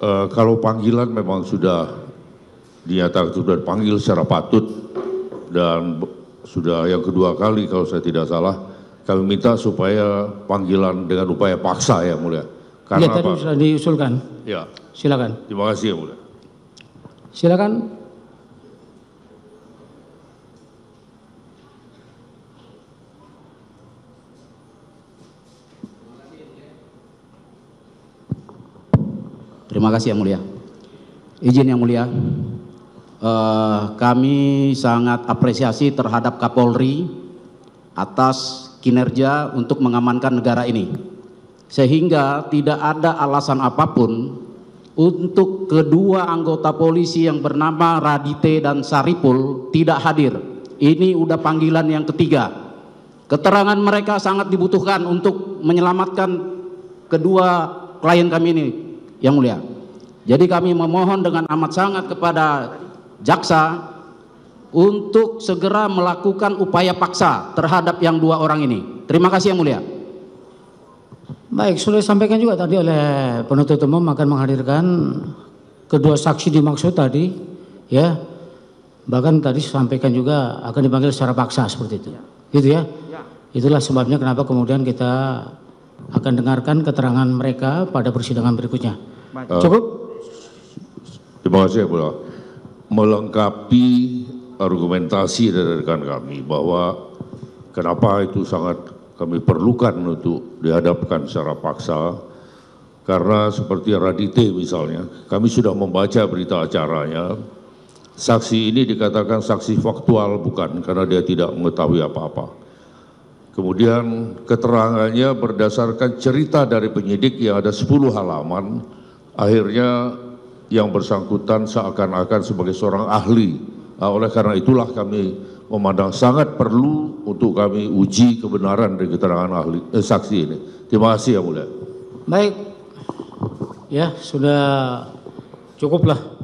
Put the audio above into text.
uh, kalau panggilan memang sudah dinyatakan sudah panggil secara patut dan sudah yang kedua kali kalau saya tidak salah kami minta supaya panggilan dengan upaya paksa ya mulia. Iya, Karena ya, tadi apa? sudah diusulkan. Ya. Silakan. Terima kasih ya mulia. Silakan Terima kasih yang mulia. Izin yang mulia, eh, kami sangat apresiasi terhadap Kapolri atas kinerja untuk mengamankan negara ini. Sehingga tidak ada alasan apapun untuk kedua anggota polisi yang bernama Radite dan Saripul tidak hadir. Ini udah panggilan yang ketiga. Keterangan mereka sangat dibutuhkan untuk menyelamatkan kedua klien kami ini, yang mulia. Jadi kami memohon dengan amat sangat kepada jaksa untuk segera melakukan upaya paksa terhadap yang dua orang ini. Terima kasih yang mulia. Baik, sudah disampaikan juga tadi oleh penuntut umum akan menghadirkan kedua saksi dimaksud tadi, ya. Bahkan tadi disampaikan juga akan dipanggil secara paksa seperti itu. Gitu ya. ya. Itulah sebabnya kenapa kemudian kita akan dengarkan keterangan mereka pada persidangan berikutnya. Cukup? Terima kasih, Bu. Melengkapi argumentasi dari rekan kami bahwa kenapa itu sangat kami perlukan untuk dihadapkan secara paksa karena seperti Radite misalnya, kami sudah membaca berita acaranya, saksi ini dikatakan saksi faktual bukan karena dia tidak mengetahui apa-apa. Kemudian keterangannya berdasarkan cerita dari penyidik yang ada 10 halaman, akhirnya yang bersangkutan seakan-akan sebagai seorang ahli. Nah, oleh karena itulah kami memandang sangat perlu untuk kami uji kebenaran dari keterangan ahli eh, saksi ini. Terima kasih ya, mulia. Baik. Ya, sudah cukuplah